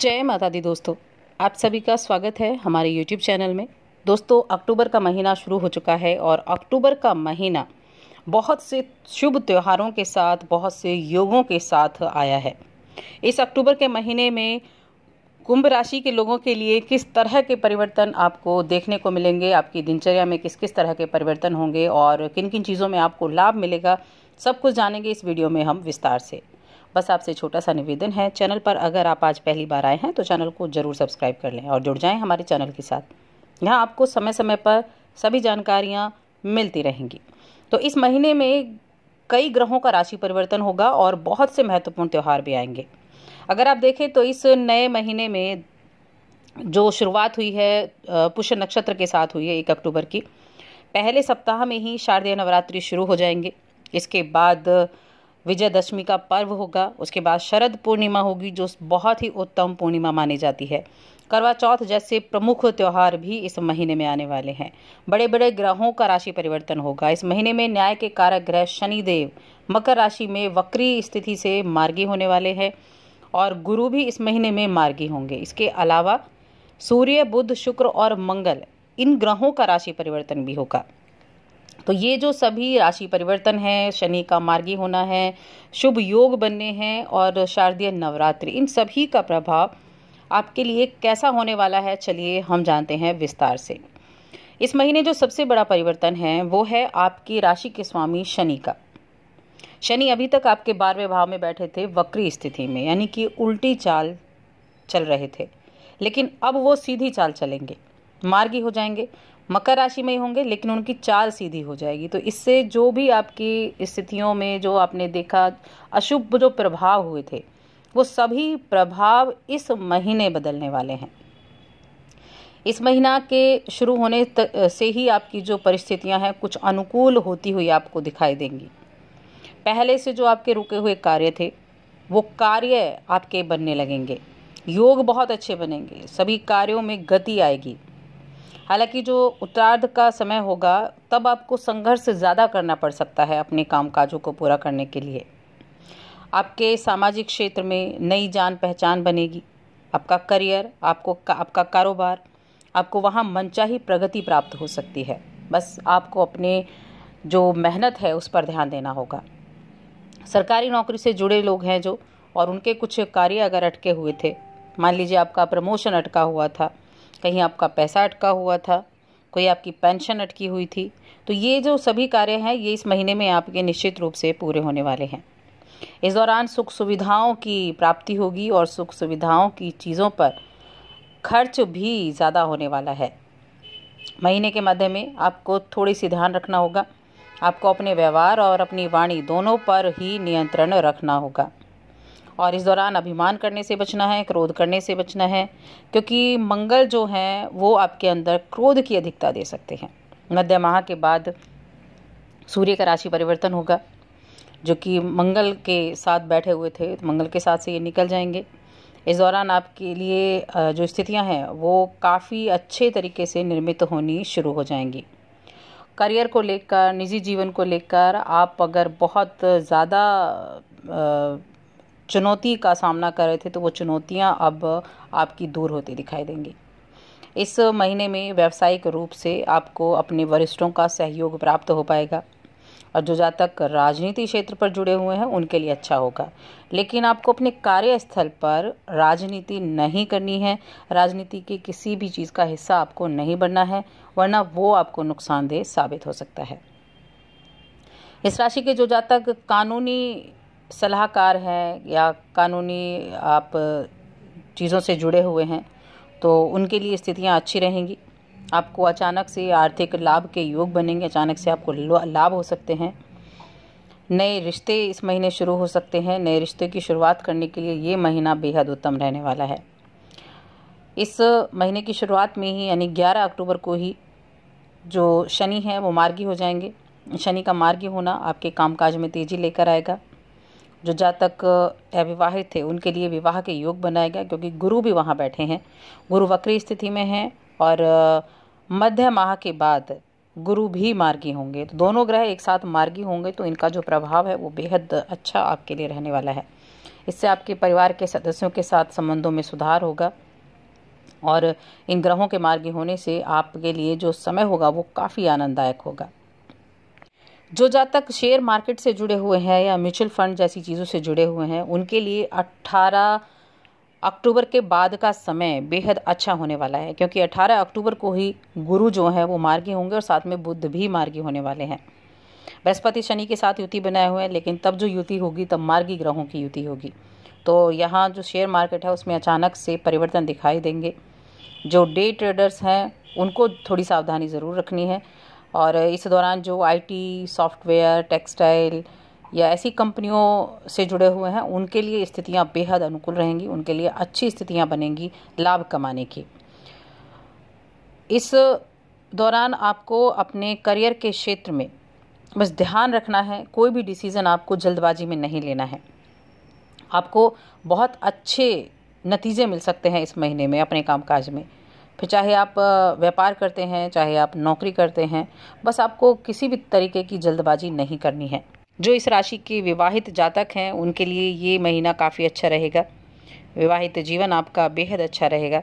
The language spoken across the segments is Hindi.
जय माता दी दोस्तों आप सभी का स्वागत है हमारे यूट्यूब चैनल में दोस्तों अक्टूबर का महीना शुरू हो चुका है और अक्टूबर का महीना बहुत से शुभ त्योहारों के साथ बहुत से योगों के साथ आया है इस अक्टूबर के महीने में कुंभ राशि के लोगों के लिए किस तरह के परिवर्तन आपको देखने को मिलेंगे आपकी दिनचर्या में किस किस तरह के परिवर्तन होंगे और किन किन चीज़ों में आपको लाभ मिलेगा सब कुछ जानेंगे इस वीडियो में हम विस्तार से बस आपसे छोटा सा निवेदन है चैनल पर अगर आप आज पहली बार आए हैं तो चैनल को ज़रूर सब्सक्राइब कर लें और जुड़ जाएं हमारे चैनल के साथ यहाँ आपको समय समय पर सभी जानकारियाँ मिलती रहेंगी तो इस महीने में कई ग्रहों का राशि परिवर्तन होगा और बहुत से महत्वपूर्ण त्यौहार भी आएंगे अगर आप देखें तो इस नए महीने में जो शुरुआत हुई है पुष्य नक्षत्र के साथ हुई है एक अक्टूबर की पहले सप्ताह में ही शारदीय नवरात्रि शुरू हो जाएंगे इसके बाद विजयदशमी का पर्व होगा उसके बाद शरद पूर्णिमा होगी जो बहुत ही उत्तम पूर्णिमा मानी जाती है करवा चौथ जैसे प्रमुख त्यौहार भी इस महीने में आने वाले हैं बड़े बड़े ग्रहों का राशि परिवर्तन होगा इस महीने में न्याय के कारक ग्रह शनिदेव मकर राशि में वक्री स्थिति से मार्गी होने वाले हैं और गुरु भी इस महीने में मार्गी होंगे इसके अलावा सूर्य बुध शुक्र और मंगल इन ग्रहों का राशि परिवर्तन भी होगा तो ये जो सभी राशि परिवर्तन है शनि का मार्गी होना है शुभ योग बनने हैं और शारदीय नवरात्रि इन सभी का प्रभाव आपके लिए कैसा होने वाला है चलिए हम जानते हैं विस्तार से इस महीने जो सबसे बड़ा परिवर्तन है वो है आपकी राशि के स्वामी शनि का शनि अभी तक आपके बारहवें भाव में बैठे थे वक्री स्थिति में यानी कि उल्टी चाल चल रहे थे लेकिन अब वो सीधी चाल चलेंगे मार्गी हो जाएंगे मकर राशि में ही होंगे लेकिन उनकी चाल सीधी हो जाएगी तो इससे जो भी आपकी स्थितियों में जो आपने देखा अशुभ जो प्रभाव हुए थे वो सभी प्रभाव इस महीने बदलने वाले हैं इस महीना के शुरू होने से ही आपकी जो परिस्थितियां हैं कुछ अनुकूल होती हुई आपको दिखाई देंगी पहले से जो आपके रुके हुए कार्य थे वो कार्य आपके बनने लगेंगे योग बहुत अच्छे बनेंगे सभी कार्यों में गति आएगी हालांकि जो उत्तरार्ध का समय होगा तब आपको संघर्ष ज़्यादा करना पड़ सकता है अपने काम काजों को पूरा करने के लिए आपके सामाजिक क्षेत्र में नई जान पहचान बनेगी आपका करियर आपको का, आपका कारोबार आपको वहाँ मनचाही प्रगति प्राप्त हो सकती है बस आपको अपने जो मेहनत है उस पर ध्यान देना होगा सरकारी नौकरी से जुड़े लोग हैं जो और उनके कुछ कार्य अगर अटके हुए थे मान लीजिए आपका प्रमोशन अटका हुआ था कहीं आपका पैसा अटका हुआ था कोई आपकी पेंशन अटकी हुई थी तो ये जो सभी कार्य हैं ये इस महीने में आपके निश्चित रूप से पूरे होने वाले हैं इस दौरान सुख सुविधाओं की प्राप्ति होगी और सुख सुविधाओं की चीज़ों पर खर्च भी ज़्यादा होने वाला है महीने के मध्य में आपको थोड़ी सी ध्यान रखना होगा आपको अपने व्यवहार और अपनी वाणी दोनों पर ही नियंत्रण रखना होगा और इस दौरान अभिमान करने से बचना है क्रोध करने से बचना है क्योंकि मंगल जो हैं वो आपके अंदर क्रोध की अधिकता दे सकते हैं मध्य माह के बाद सूर्य का राशि परिवर्तन होगा जो कि मंगल के साथ बैठे हुए थे तो मंगल के साथ से ये निकल जाएंगे इस दौरान आपके लिए जो स्थितियां हैं वो काफ़ी अच्छे तरीके से निर्मित होनी शुरू हो जाएंगी करियर को लेकर निजी जीवन को लेकर आप अगर बहुत ज़्यादा चुनौती का सामना कर रहे थे तो वो चुनौतियां अब आपकी दूर होती दिखाई देंगी इस महीने में व्यावसायिक रूप से आपको अपने वरिष्ठों का सहयोग प्राप्त हो पाएगा और जो जातक राजनीति क्षेत्र पर जुड़े हुए हैं उनके लिए अच्छा होगा लेकिन आपको अपने कार्यस्थल पर राजनीति नहीं करनी है राजनीति के किसी भी चीज़ का हिस्सा आपको नहीं बनना है वरना वो आपको नुकसानदेह साबित हो सकता है इस राशि के जो जातक कानूनी सलाहकार हैं या कानूनी आप चीज़ों से जुड़े हुए हैं तो उनके लिए स्थितियाँ अच्छी रहेंगी आपको अचानक से आर्थिक लाभ के योग बनेंगे अचानक से आपको लाभ हो सकते हैं नए रिश्ते इस महीने शुरू हो सकते हैं नए रिश्ते की शुरुआत करने के लिए ये महीना बेहद उत्तम रहने वाला है इस महीने की शुरुआत में ही यानी 11 अक्टूबर को ही जो शनि है वो मार्गी हो जाएंगे शनि का मार्गी होना आपके कामकाज में तेज़ी लेकर आएगा जो जातक अविवाहित थे उनके लिए विवाह के योग बनाया गया क्योंकि गुरु भी वहाँ बैठे हैं गुरु वक्री स्थिति में हैं और मध्य माह के बाद गुरु भी मार्गी होंगे तो दोनों ग्रह एक साथ मार्गी होंगे तो इनका जो प्रभाव है वो बेहद अच्छा आपके लिए रहने वाला है इससे आपके परिवार के सदस्यों के साथ संबंधों में सुधार होगा और इन ग्रहों के मार्गी होने से आपके लिए जो समय होगा वो काफ़ी आनंददायक होगा जो जातक शेयर मार्केट से जुड़े हुए हैं या म्यूचुअल फंड जैसी चीज़ों से जुड़े हुए हैं उनके लिए 18 अक्टूबर के बाद का समय बेहद अच्छा होने वाला है क्योंकि 18 अक्टूबर को ही गुरु जो है वो मार्गी होंगे और साथ में बुद्ध भी मार्गी होने वाले हैं बृहस्पति शनि के साथ युति बनाए हुए हैं लेकिन तब जो युति होगी तब मार्गी ग्रहों की युति होगी तो यहाँ जो शेयर मार्केट है उसमें अचानक से परिवर्तन दिखाई देंगे जो डे ट्रेडर्स हैं उनको थोड़ी सावधानी ज़रूर रखनी है और इस दौरान जो आईटी सॉफ्टवेयर टेक्सटाइल या ऐसी कंपनियों से जुड़े हुए हैं उनके लिए स्थितियां बेहद अनुकूल रहेंगी उनके लिए अच्छी स्थितियां बनेंगी लाभ कमाने की इस दौरान आपको अपने करियर के क्षेत्र में बस ध्यान रखना है कोई भी डिसीज़न आपको जल्दबाजी में नहीं लेना है आपको बहुत अच्छे नतीजे मिल सकते हैं इस महीने में अपने कामकाज में फिर चाहे आप व्यापार करते हैं चाहे आप नौकरी करते हैं बस आपको किसी भी तरीके की जल्दबाजी नहीं करनी है जो इस राशि के विवाहित जातक हैं उनके लिए ये महीना काफ़ी अच्छा रहेगा विवाहित जीवन आपका बेहद अच्छा रहेगा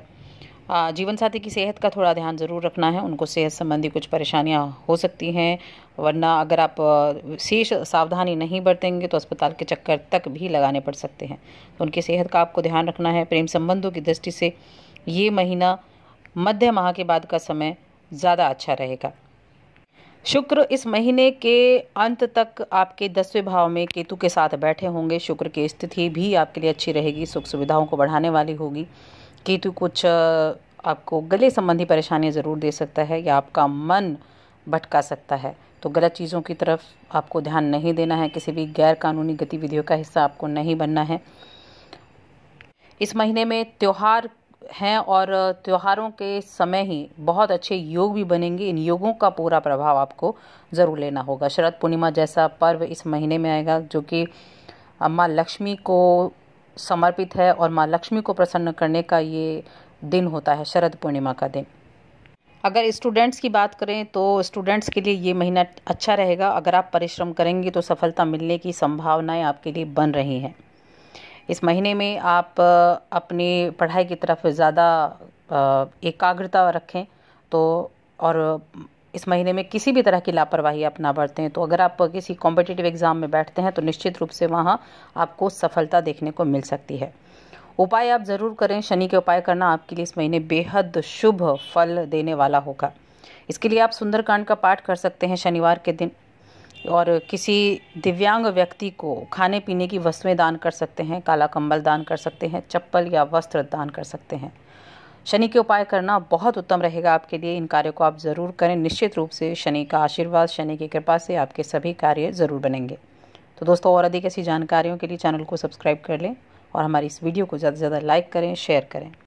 जीवन साथी की सेहत का थोड़ा ध्यान ज़रूर रखना है उनको सेहत संबंधी कुछ परेशानियाँ हो सकती हैं वरना अगर आप शेष सावधानी नहीं बरतेंगे तो अस्पताल के चक्कर तक भी लगाने पड़ सकते हैं तो उनकी सेहत का आपको ध्यान रखना है प्रेम संबंधों की दृष्टि से ये महीना मध्य माह के बाद का समय ज़्यादा अच्छा रहेगा शुक्र इस महीने के अंत तक आपके दसवें भाव में केतु के साथ बैठे होंगे शुक्र की स्थिति भी आपके लिए अच्छी रहेगी सुख सुविधाओं को बढ़ाने वाली होगी केतु कुछ आपको गले संबंधी परेशानियां ज़रूर दे सकता है या आपका मन भटका सकता है तो गलत चीज़ों की तरफ आपको ध्यान नहीं देना है किसी भी गैर कानूनी गतिविधियों का हिस्सा आपको नहीं बनना है इस महीने में त्यौहार हैं और त्योहारों के समय ही बहुत अच्छे योग भी बनेंगे इन योगों का पूरा प्रभाव आपको ज़रूर लेना होगा शरद पूर्णिमा जैसा पर्व इस महीने में आएगा जो कि माँ लक्ष्मी को समर्पित है और माँ लक्ष्मी को प्रसन्न करने का ये दिन होता है शरद पूर्णिमा का दिन अगर स्टूडेंट्स की बात करें तो स्टूडेंट्स के लिए ये महीना अच्छा रहेगा अगर आप परिश्रम करेंगे तो सफलता मिलने की संभावनाएं आपके लिए बन रही हैं इस महीने में आप अपनी पढ़ाई की तरफ ज़्यादा एकाग्रता रखें तो और इस महीने में किसी भी तरह की लापरवाही आप ना बरतें तो अगर आप किसी कॉम्पिटिटिव एग्ज़ाम में बैठते हैं तो निश्चित रूप से वहाँ आपको सफलता देखने को मिल सकती है उपाय आप ज़रूर करें शनि के उपाय करना आपके लिए इस महीने बेहद शुभ फल देने वाला होगा इसके लिए आप सुंदरकांड का पाठ कर सकते हैं शनिवार के दिन और किसी दिव्यांग व्यक्ति को खाने पीने की वस्तुएं दान कर सकते हैं काला कंबल दान कर सकते हैं चप्पल या वस्त्र दान कर सकते हैं शनि के उपाय करना बहुत उत्तम रहेगा आपके लिए इन कार्यों को आप ज़रूर करें निश्चित रूप से शनि का आशीर्वाद शनि की कृपा से आपके सभी कार्य ज़रूर बनेंगे तो दोस्तों और अधिक ऐसी जानकारियों के लिए चैनल को सब्सक्राइब कर लें और हमारी इस वीडियो को ज़्यादा से ज़्यादा लाइक करें शेयर करें